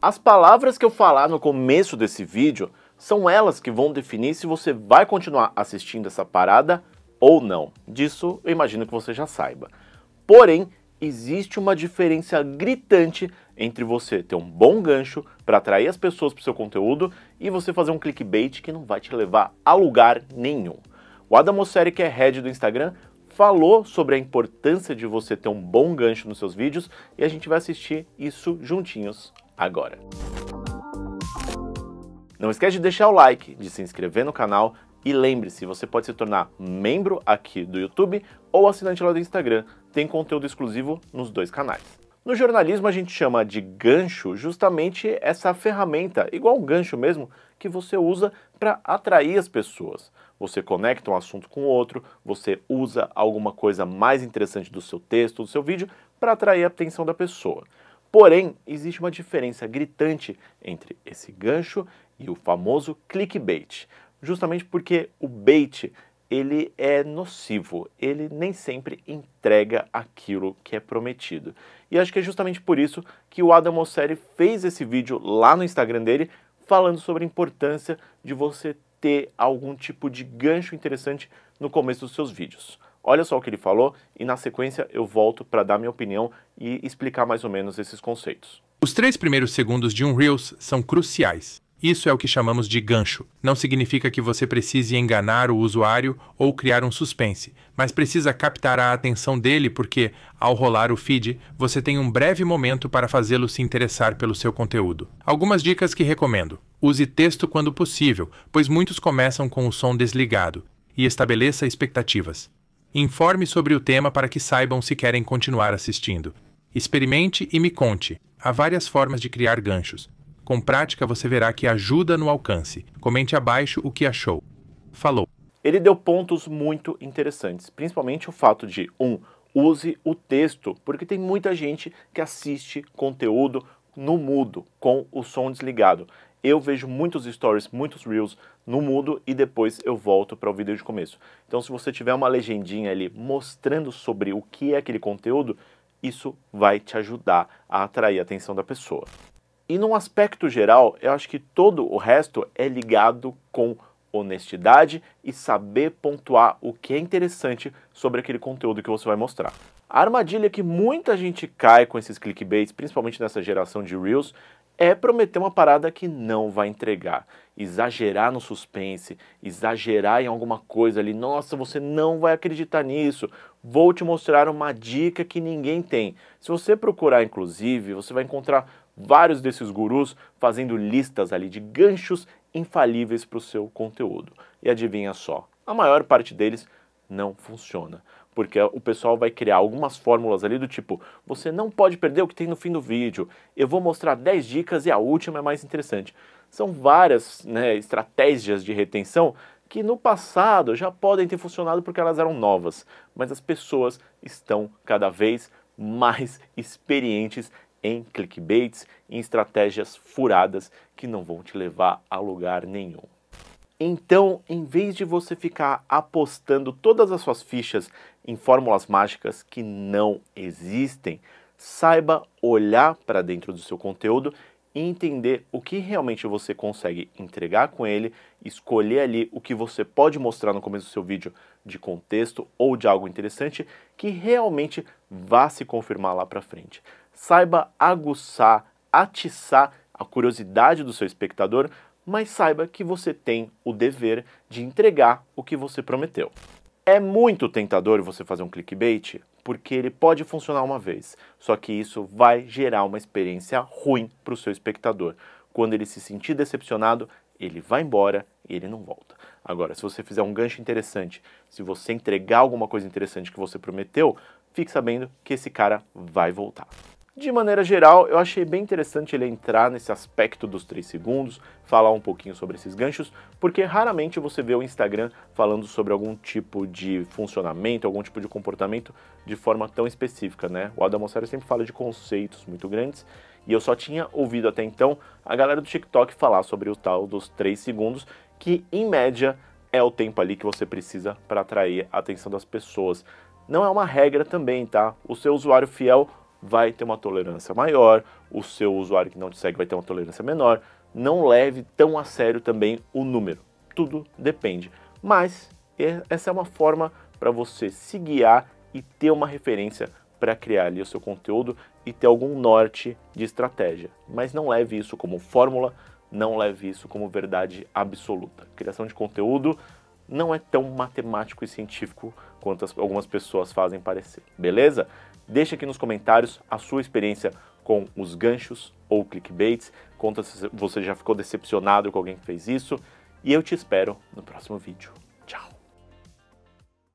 As palavras que eu falar no começo desse vídeo são elas que vão definir se você vai continuar assistindo essa parada ou não. Disso eu imagino que você já saiba. Porém, existe uma diferença gritante entre você ter um bom gancho para atrair as pessoas para o seu conteúdo e você fazer um clickbait que não vai te levar a lugar nenhum. O Adam Mosseri, que é head do Instagram, falou sobre a importância de você ter um bom gancho nos seus vídeos e a gente vai assistir isso juntinhos agora. Não esquece de deixar o like, de se inscrever no canal e lembre-se, você pode se tornar membro aqui do YouTube ou assinante lá do Instagram. Tem conteúdo exclusivo nos dois canais. No jornalismo a gente chama de gancho justamente essa ferramenta, igual um gancho mesmo, que você usa para atrair as pessoas. Você conecta um assunto com outro, você usa alguma coisa mais interessante do seu texto, do seu vídeo, para atrair a atenção da pessoa. Porém, existe uma diferença gritante entre esse gancho e o famoso clickbait, justamente porque o bait ele é nocivo, ele nem sempre entrega aquilo que é prometido. E acho que é justamente por isso que o Adam Mosseri fez esse vídeo lá no Instagram dele, falando sobre a importância de você ter algum tipo de gancho interessante no começo dos seus vídeos. Olha só o que ele falou e na sequência eu volto para dar minha opinião e explicar mais ou menos esses conceitos. Os três primeiros segundos de um Reels são cruciais. Isso é o que chamamos de gancho. Não significa que você precise enganar o usuário ou criar um suspense, mas precisa captar a atenção dele porque, ao rolar o feed, você tem um breve momento para fazê-lo se interessar pelo seu conteúdo. Algumas dicas que recomendo: use texto quando possível, pois muitos começam com o som desligado, e estabeleça expectativas. Informe sobre o tema para que saibam se querem continuar assistindo. Experimente e me conte. Há várias formas de criar ganchos. Com prática, você verá que ajuda no alcance. Comente abaixo o que achou. Falou. Ele deu pontos muito interessantes, principalmente o fato de 1. Um, use o texto, porque tem muita gente que assiste conteúdo no mudo, com o som desligado eu vejo muitos stories, muitos reels no mudo e depois eu volto para o vídeo de começo. Então, se você tiver uma legendinha ali mostrando sobre o que é aquele conteúdo, isso vai te ajudar a atrair a atenção da pessoa. E num aspecto geral, eu acho que todo o resto é ligado com honestidade e saber pontuar o que é interessante sobre aquele conteúdo que você vai mostrar. A armadilha que muita gente cai com esses clickbaits, principalmente nessa geração de Reels, é prometer uma parada que não vai entregar. Exagerar no suspense, exagerar em alguma coisa ali. Nossa, você não vai acreditar nisso. Vou te mostrar uma dica que ninguém tem. Se você procurar, inclusive, você vai encontrar vários desses gurus fazendo listas ali de ganchos infalíveis para o seu conteúdo. E adivinha só, a maior parte deles não funciona porque o pessoal vai criar algumas fórmulas ali do tipo: você não pode perder o que tem no fim do vídeo, eu vou mostrar 10 dicas e a última é mais interessante. São várias né, estratégias de retenção que no passado já podem ter funcionado porque elas eram novas, mas as pessoas estão cada vez mais experientes em clickbaits, em estratégias furadas que não vão te levar a lugar nenhum. Então, em vez de você ficar apostando todas as suas fichas em fórmulas mágicas que não existem. Saiba olhar para dentro do seu conteúdo e entender o que realmente você consegue entregar com ele, escolher ali o que você pode mostrar no começo do seu vídeo de contexto ou de algo interessante que realmente vá se confirmar lá para frente. Saiba aguçar, atiçar a curiosidade do seu espectador, mas saiba que você tem o dever de entregar o que você prometeu. É muito tentador você fazer um clickbait, porque ele pode funcionar uma vez, só que isso vai gerar uma experiência ruim para o seu espectador. Quando ele se sentir decepcionado, ele vai embora e ele não volta. Agora, se você fizer um gancho interessante, se você entregar alguma coisa interessante que você prometeu, fique sabendo que esse cara vai voltar. De maneira geral, eu achei bem interessante ele entrar nesse aspecto dos 3 segundos, falar um pouquinho sobre esses ganchos, porque raramente você vê o Instagram falando sobre algum tipo de funcionamento, algum tipo de comportamento de forma tão específica, né? O Adam Mosseri sempre fala de conceitos muito grandes, e eu só tinha ouvido até então a galera do TikTok falar sobre o tal dos 3 segundos, que em média é o tempo ali que você precisa para atrair a atenção das pessoas. Não é uma regra também, tá? O seu usuário fiel vai ter uma tolerância maior, o seu usuário que não te segue vai ter uma tolerância menor. Não leve tão a sério também o número. Tudo depende. Mas essa é uma forma para você se guiar e ter uma referência para criar ali o seu conteúdo e ter algum norte de estratégia. Mas não leve isso como fórmula, não leve isso como verdade absoluta. Criação de conteúdo não é tão matemático e científico quanto as, algumas pessoas fazem parecer, beleza? Deixe aqui nos comentários a sua experiência com os ganchos ou clickbaits. Conta se você já ficou decepcionado com alguém que fez isso. E eu te espero no próximo vídeo.